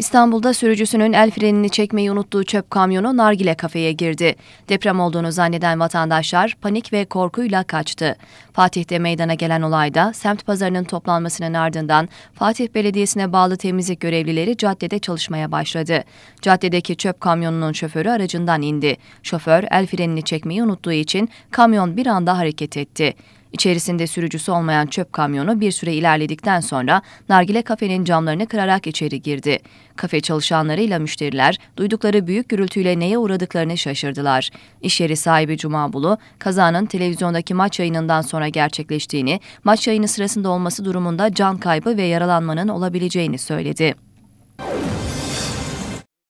İstanbul'da sürücüsünün el frenini çekmeyi unuttuğu çöp kamyonu nargile kafeye girdi. Deprem olduğunu zanneden vatandaşlar panik ve korkuyla kaçtı. Fatih'te meydana gelen olayda semt pazarının toplanmasının ardından Fatih Belediyesi'ne bağlı temizlik görevlileri caddede çalışmaya başladı. Caddedeki çöp kamyonunun şoförü aracından indi. Şoför el frenini çekmeyi unuttuğu için kamyon bir anda hareket etti. İçerisinde sürücüsü olmayan çöp kamyonu bir süre ilerledikten sonra nargile kafenin camlarını kırarak içeri girdi. Kafe çalışanlarıyla müşteriler duydukları büyük gürültüyle neye uğradıklarını şaşırdılar. İş yeri sahibi Cuma Bulu, kazanın televizyondaki maç yayınından sonra gerçekleştiğini, maç yayını sırasında olması durumunda can kaybı ve yaralanmanın olabileceğini söyledi.